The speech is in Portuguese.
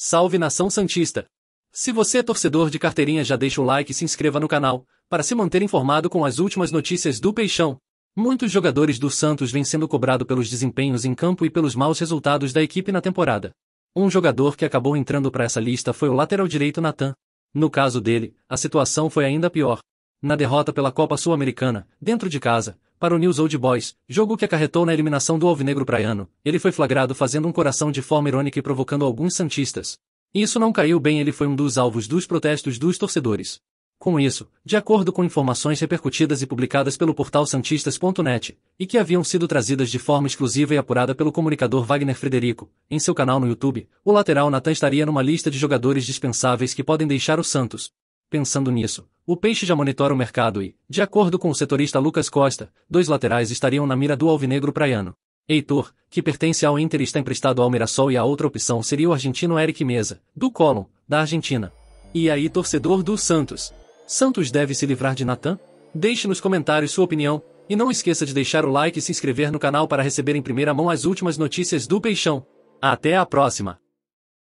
Salve nação santista! Se você é torcedor de carteirinha já deixa o like e se inscreva no canal, para se manter informado com as últimas notícias do Peixão. Muitos jogadores do Santos vêm sendo cobrado pelos desempenhos em campo e pelos maus resultados da equipe na temporada. Um jogador que acabou entrando para essa lista foi o lateral direito Natan. No caso dele, a situação foi ainda pior. Na derrota pela Copa Sul-Americana, dentro de casa, para o News Old Boys, jogo que acarretou na eliminação do Alvinegro Praiano, ele foi flagrado fazendo um coração de forma irônica e provocando alguns santistas. Isso não caiu bem ele foi um dos alvos dos protestos dos torcedores. Com isso, de acordo com informações repercutidas e publicadas pelo portal Santistas.net, e que haviam sido trazidas de forma exclusiva e apurada pelo comunicador Wagner Frederico, em seu canal no YouTube, o lateral Natan estaria numa lista de jogadores dispensáveis que podem deixar o Santos. Pensando nisso, o peixe já monitora o mercado e, de acordo com o setorista Lucas Costa, dois laterais estariam na mira do alvinegro praiano. Heitor, que pertence ao Inter está emprestado ao Mirassol e a outra opção seria o argentino Eric Mesa, do Colón, da Argentina. E aí torcedor do Santos? Santos deve se livrar de Natan? Deixe nos comentários sua opinião, e não esqueça de deixar o like e se inscrever no canal para receber em primeira mão as últimas notícias do Peixão. Até a próxima!